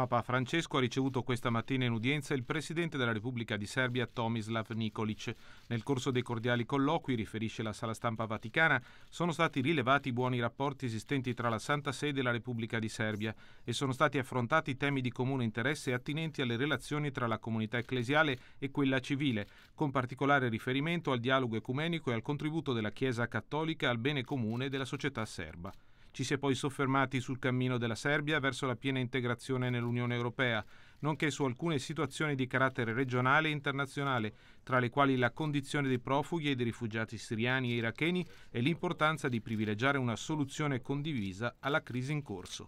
Papa Francesco ha ricevuto questa mattina in udienza il Presidente della Repubblica di Serbia Tomislav Nikolic. Nel corso dei cordiali colloqui, riferisce la sala stampa vaticana, sono stati rilevati i buoni rapporti esistenti tra la Santa Sede e la Repubblica di Serbia e sono stati affrontati temi di comune interesse attinenti alle relazioni tra la comunità ecclesiale e quella civile, con particolare riferimento al dialogo ecumenico e al contributo della Chiesa cattolica al bene comune della società serba. Ci si è poi soffermati sul cammino della Serbia verso la piena integrazione nell'Unione Europea, nonché su alcune situazioni di carattere regionale e internazionale, tra le quali la condizione dei profughi e dei rifugiati siriani e iracheni e l'importanza di privilegiare una soluzione condivisa alla crisi in corso.